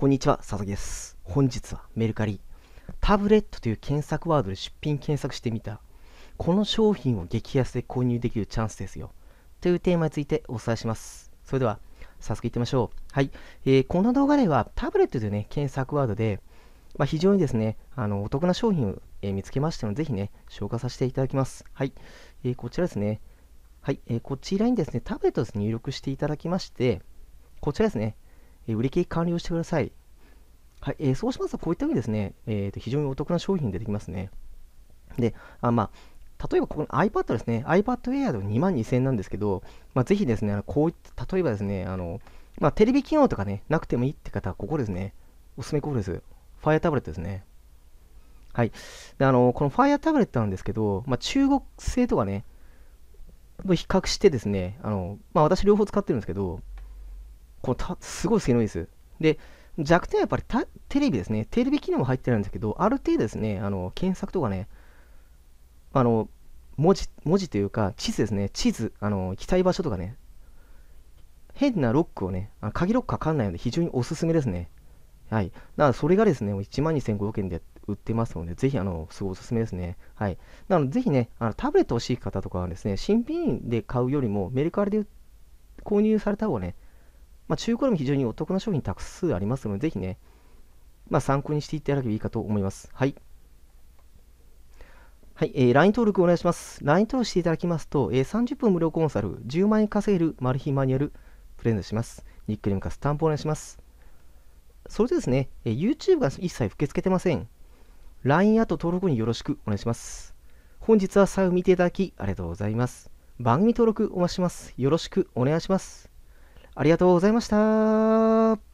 こんにちは、佐々木です。本日はメルカリ、タブレットという検索ワードで出品検索してみた。この商品を激安で購入できるチャンスですよ。というテーマについてお伝えします。それでは、早速いってみましょう。はい。えー、この動画ではタブレットというね、検索ワードで、まあ、非常にですね、あのお得な商品を、えー、見つけましたので、ぜひね、紹介させていただきます。はい。えー、こちらですね。はい。えこちらにですね、タブレットを、入力していただきまして、こちらですね。え売り切り完了してください。はいえー、そうしますと、こういったようにですね、えーと、非常にお得な商品出てきますね。で、あまあ、例えばここの iPad ですね、iPad Air でも2万2000円なんですけど、まあ、ぜひですね、あのこういった、例えばですね、あのまあ、テレビ機能とかね、なくてもいいって方は、ここですね、おすすめここです。Fire タブレットですね。はい。で、あの、この Fire タブレットなんですけど、まあ、中国製とかね、比較してですね、あの、まあ、私両方使ってるんですけど、こうたすごい性能いいです。で、弱点はやっぱりテレビですね。テレビ機能も入ってるんですけど、ある程度ですね、あの検索とかね、あの文字文字というか、地図ですね、地図、あの行きたい場所とかね、変なロックをね、あ鍵ロックかかんないので、非常におすすめですね。はい。だからそれがですね、12,500円で売ってますので、ぜひ、あの、すごいおすすめですね。はい。なので、ぜひね、あのタブレット欲しい方とかはですね、新品で買うよりも、メルカリで購入された方がね、まあ、中古でも非常にお得な商品たくさんありますので、ぜひね、まあ、参考にしていただければいいかと思います。はい。はい、えー、LINE 登録お願いします。LINE 登録していただきますと、えー、30分無料コンサル、10万円稼げるマル秘マニュアル、プレゼントします。ニックネームかスタンプお願いします。それでですね、えー、YouTube が一切受け付けてません。LINE アート登録によろしくお願いします。本日は最後見ていただきありがとうございます。番組登録お待ちします。よろしくお願いします。ありがとうございました。